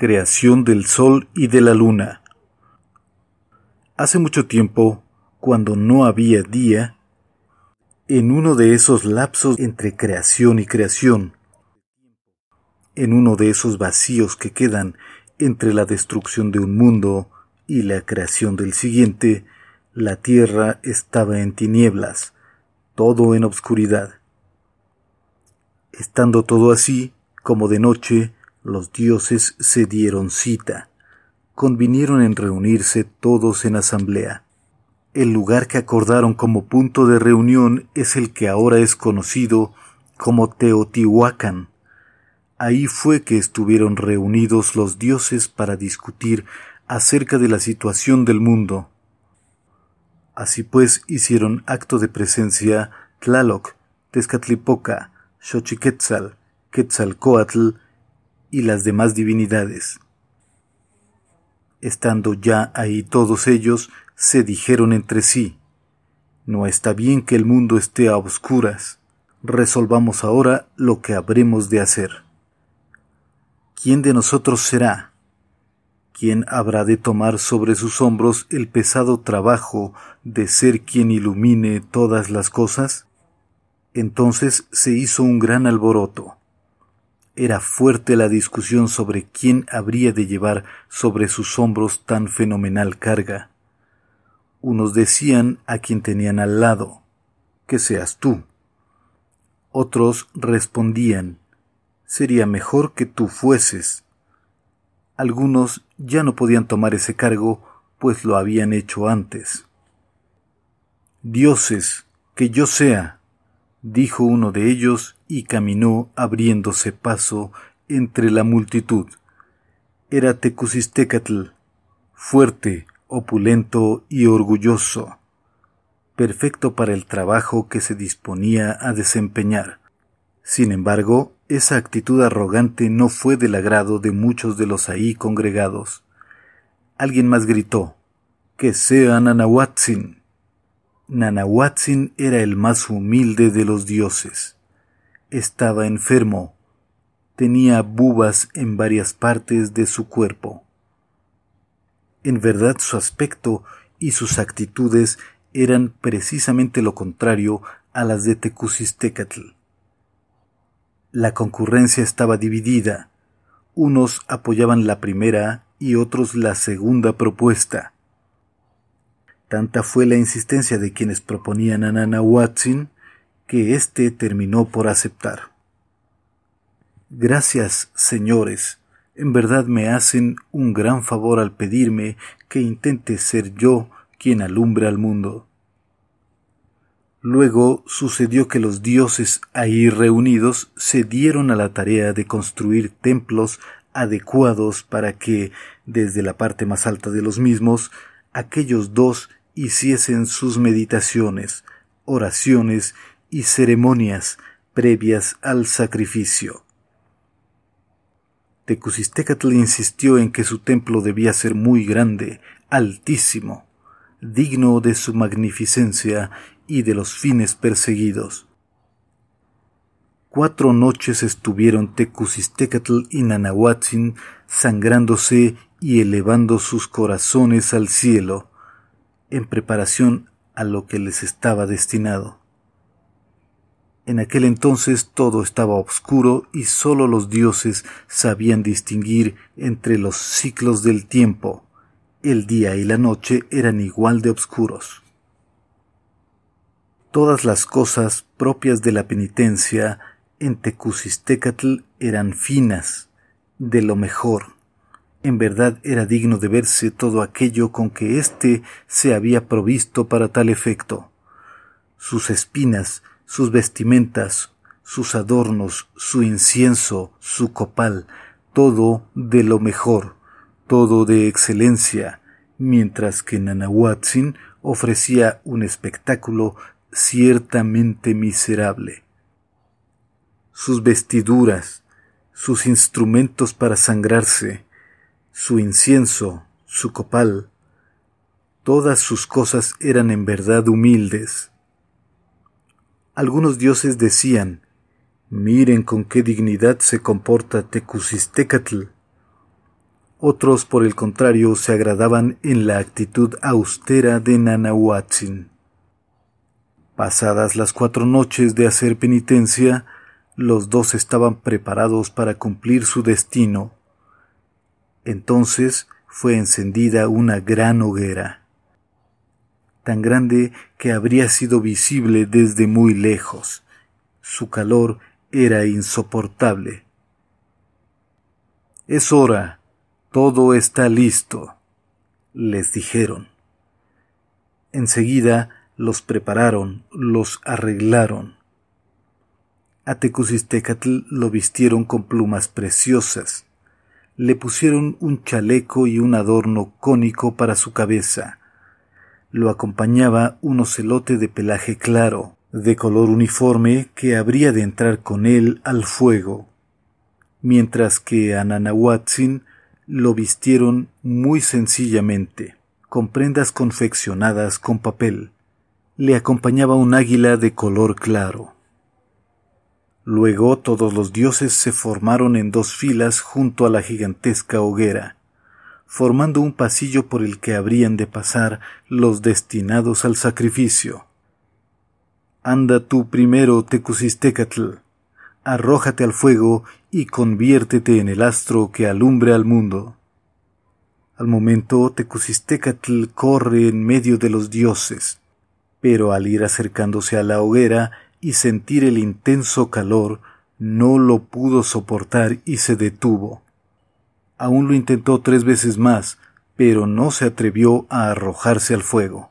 creación del Sol y de la Luna. Hace mucho tiempo, cuando no había día, en uno de esos lapsos entre creación y creación, en uno de esos vacíos que quedan entre la destrucción de un mundo y la creación del siguiente, la tierra estaba en tinieblas, todo en obscuridad. Estando todo así, como de noche, los dioses se dieron cita. Convinieron en reunirse todos en asamblea. El lugar que acordaron como punto de reunión es el que ahora es conocido como Teotihuacan. Ahí fue que estuvieron reunidos los dioses para discutir acerca de la situación del mundo. Así pues hicieron acto de presencia Tlaloc, Tezcatlipoca, Xochiquetzal, Quetzalcoatl y las demás divinidades. Estando ya ahí todos ellos, se dijeron entre sí, No está bien que el mundo esté a oscuras, resolvamos ahora lo que habremos de hacer. ¿Quién de nosotros será? ¿Quién habrá de tomar sobre sus hombros el pesado trabajo de ser quien ilumine todas las cosas? Entonces se hizo un gran alboroto era fuerte la discusión sobre quién habría de llevar sobre sus hombros tan fenomenal carga. Unos decían a quien tenían al lado, que seas tú. Otros respondían, sería mejor que tú fueses. Algunos ya no podían tomar ese cargo, pues lo habían hecho antes. Dioses, que yo sea, dijo uno de ellos, y caminó abriéndose paso entre la multitud. Era Tecusistecatl, fuerte, opulento y orgulloso, perfecto para el trabajo que se disponía a desempeñar. Sin embargo, esa actitud arrogante no fue del agrado de muchos de los ahí congregados. Alguien más gritó, Que sea Anahuatzin. Nanahuatzin era el más humilde de los dioses. Estaba enfermo. Tenía bubas en varias partes de su cuerpo. En verdad su aspecto y sus actitudes eran precisamente lo contrario a las de Tecusistecatl. La concurrencia estaba dividida. Unos apoyaban la primera y otros la segunda propuesta. Tanta fue la insistencia de quienes proponían a Nana Watson que éste terminó por aceptar. Gracias, señores. En verdad me hacen un gran favor al pedirme que intente ser yo quien alumbre al mundo. Luego sucedió que los dioses ahí reunidos se dieron a la tarea de construir templos adecuados para que, desde la parte más alta de los mismos, aquellos dos hiciesen sus meditaciones, oraciones y ceremonias previas al sacrificio. Tecusistecatl insistió en que su templo debía ser muy grande, altísimo, digno de su magnificencia y de los fines perseguidos. Cuatro noches estuvieron Tecusistecatl y Nanahuatzin sangrándose y elevando sus corazones al cielo, en preparación a lo que les estaba destinado. En aquel entonces todo estaba oscuro y sólo los dioses sabían distinguir entre los ciclos del tiempo. El día y la noche eran igual de oscuros. Todas las cosas propias de la penitencia en Tecusistecatl eran finas, de lo mejor en verdad era digno de verse todo aquello con que éste se había provisto para tal efecto. Sus espinas, sus vestimentas, sus adornos, su incienso, su copal, todo de lo mejor, todo de excelencia, mientras que Nanahuatzin ofrecía un espectáculo ciertamente miserable. Sus vestiduras, sus instrumentos para sangrarse, su incienso, su copal, todas sus cosas eran en verdad humildes. Algunos dioses decían, miren con qué dignidad se comporta Tecusistecatl. Otros, por el contrario, se agradaban en la actitud austera de Nanahuatzin. Pasadas las cuatro noches de hacer penitencia, los dos estaban preparados para cumplir su destino. Entonces fue encendida una gran hoguera, tan grande que habría sido visible desde muy lejos. Su calor era insoportable. Es hora, todo está listo, les dijeron. Enseguida los prepararon, los arreglaron. A Tecusistecatl lo vistieron con plumas preciosas, le pusieron un chaleco y un adorno cónico para su cabeza. Lo acompañaba un ocelote de pelaje claro, de color uniforme, que habría de entrar con él al fuego, mientras que a Nanahuatzin lo vistieron muy sencillamente, con prendas confeccionadas con papel. Le acompañaba un águila de color claro. Luego todos los dioses se formaron en dos filas junto a la gigantesca hoguera, formando un pasillo por el que habrían de pasar los destinados al sacrificio. Anda tú primero, Tecusistecatl, arrójate al fuego y conviértete en el astro que alumbre al mundo. Al momento Tecusistecatl corre en medio de los dioses, pero al ir acercándose a la hoguera, y sentir el intenso calor, no lo pudo soportar y se detuvo. Aún lo intentó tres veces más, pero no se atrevió a arrojarse al fuego.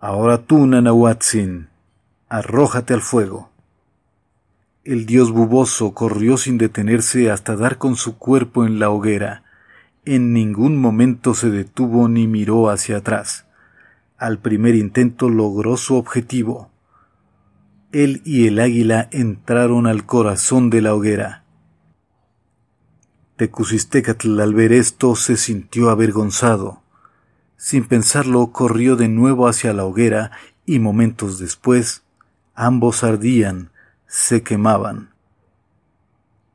Ahora tú, Nanahuatzin, arrójate al fuego. El dios buboso corrió sin detenerse hasta dar con su cuerpo en la hoguera. En ningún momento se detuvo ni miró hacia atrás. Al primer intento logró su objetivo él y el águila entraron al corazón de la hoguera. Tecusistecatl al ver esto se sintió avergonzado. Sin pensarlo, corrió de nuevo hacia la hoguera y momentos después ambos ardían, se quemaban.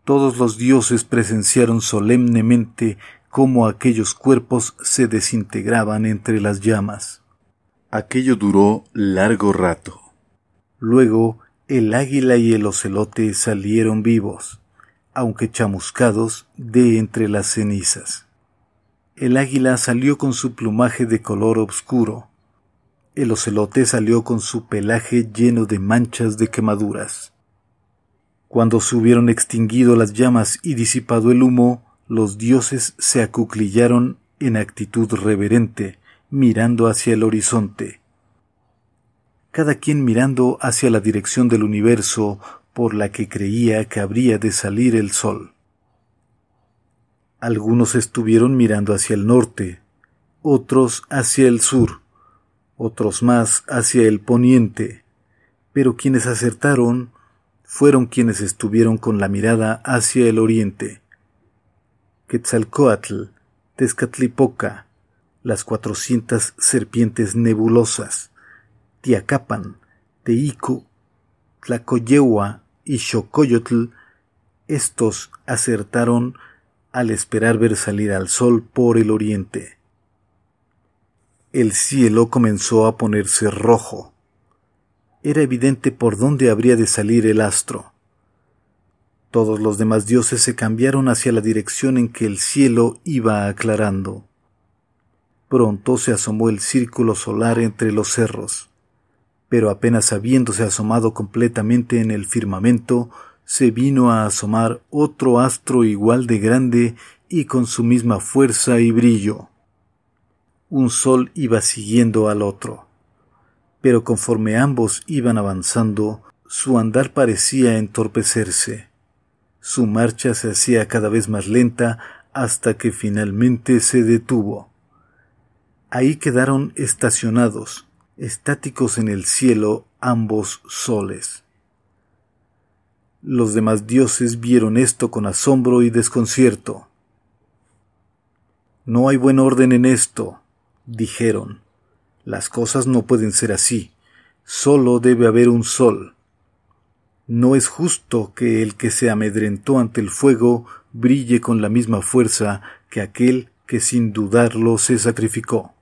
Todos los dioses presenciaron solemnemente cómo aquellos cuerpos se desintegraban entre las llamas. Aquello duró largo rato. Luego el águila y el ocelote salieron vivos, aunque chamuscados de entre las cenizas. El águila salió con su plumaje de color oscuro, el ocelote salió con su pelaje lleno de manchas de quemaduras. Cuando se hubieron extinguido las llamas y disipado el humo, los dioses se acuclillaron en actitud reverente, mirando hacia el horizonte, cada quien mirando hacia la dirección del universo por la que creía que habría de salir el sol. Algunos estuvieron mirando hacia el norte, otros hacia el sur, otros más hacia el poniente, pero quienes acertaron fueron quienes estuvieron con la mirada hacia el oriente. Quetzalcoatl, Tezcatlipoca, las cuatrocientas serpientes nebulosas, Tiacapan, Teico, Tlacoyewa y Xocoyotl, estos acertaron al esperar ver salir al sol por el oriente. El cielo comenzó a ponerse rojo. Era evidente por dónde habría de salir el astro. Todos los demás dioses se cambiaron hacia la dirección en que el cielo iba aclarando. Pronto se asomó el círculo solar entre los cerros pero apenas habiéndose asomado completamente en el firmamento, se vino a asomar otro astro igual de grande y con su misma fuerza y brillo. Un sol iba siguiendo al otro. Pero conforme ambos iban avanzando, su andar parecía entorpecerse. Su marcha se hacía cada vez más lenta hasta que finalmente se detuvo. Ahí quedaron estacionados, estáticos en el cielo ambos soles. Los demás dioses vieron esto con asombro y desconcierto. No hay buen orden en esto, dijeron. Las cosas no pueden ser así. Solo debe haber un sol. No es justo que el que se amedrentó ante el fuego brille con la misma fuerza que aquel que sin dudarlo se sacrificó.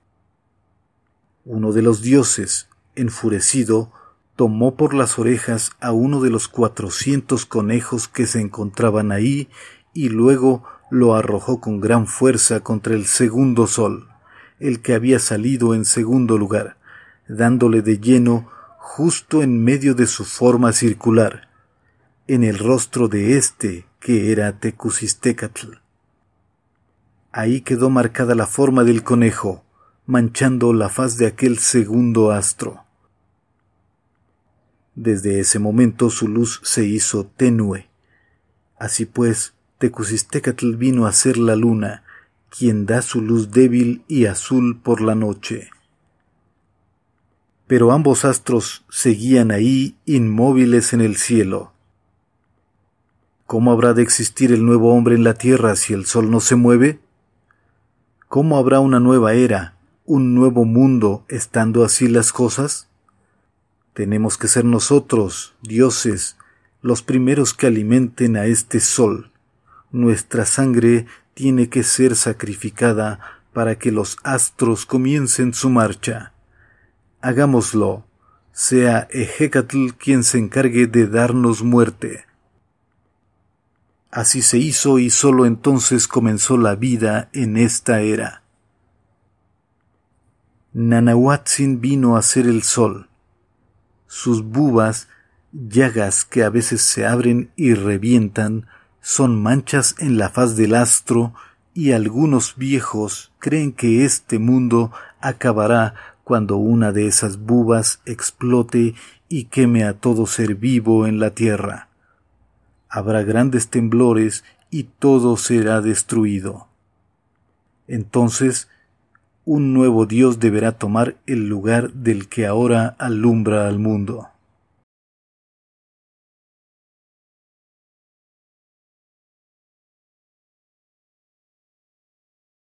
Uno de los dioses, enfurecido, tomó por las orejas a uno de los cuatrocientos conejos que se encontraban ahí y luego lo arrojó con gran fuerza contra el segundo sol, el que había salido en segundo lugar, dándole de lleno justo en medio de su forma circular, en el rostro de éste que era Tecusistecatl. Ahí quedó marcada la forma del conejo, manchando la faz de aquel segundo astro. Desde ese momento su luz se hizo tenue. Así pues, Tecusistecatl vino a ser la luna, quien da su luz débil y azul por la noche. Pero ambos astros seguían ahí inmóviles en el cielo. ¿Cómo habrá de existir el nuevo hombre en la tierra si el sol no se mueve? ¿Cómo habrá una nueva era un nuevo mundo estando así las cosas? Tenemos que ser nosotros, dioses, los primeros que alimenten a este sol. Nuestra sangre tiene que ser sacrificada para que los astros comiencen su marcha. Hagámoslo, sea Ejecatl quien se encargue de darnos muerte. Así se hizo y sólo entonces comenzó la vida en esta era. Nanahuatzin vino a ser el sol. Sus bubas, llagas que a veces se abren y revientan, son manchas en la faz del astro y algunos viejos creen que este mundo acabará cuando una de esas bubas explote y queme a todo ser vivo en la tierra. Habrá grandes temblores y todo será destruido. Entonces un nuevo Dios deberá tomar el lugar del que ahora alumbra al mundo.